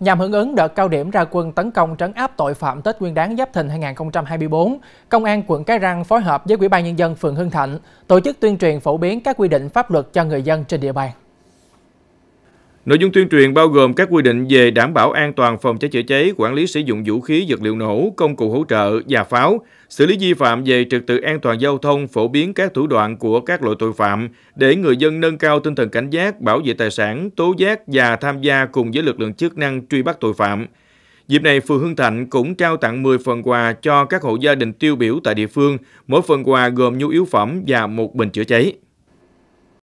Nhằm hưởng ứng đợt cao điểm ra quân tấn công trấn áp tội phạm Tết Nguyên đán Giáp Thìn 2024, Công an quận Cái Răng phối hợp với Ủy ban nhân dân phường Hưng Thạnh tổ chức tuyên truyền phổ biến các quy định pháp luật cho người dân trên địa bàn. Nội dung tuyên truyền bao gồm các quy định về đảm bảo an toàn phòng cháy chữa cháy, quản lý sử dụng vũ khí, vật liệu nổ, công cụ hỗ trợ, và pháo, xử lý vi phạm về trật tự an toàn giao thông, phổ biến các thủ đoạn của các loại tội phạm để người dân nâng cao tinh thần cảnh giác, bảo vệ tài sản, tố giác và tham gia cùng với lực lượng chức năng truy bắt tội phạm. Dịp này, phường Hưng Thạnh cũng trao tặng 10 phần quà cho các hộ gia đình tiêu biểu tại địa phương, mỗi phần quà gồm nhu yếu phẩm và một bình chữa cháy.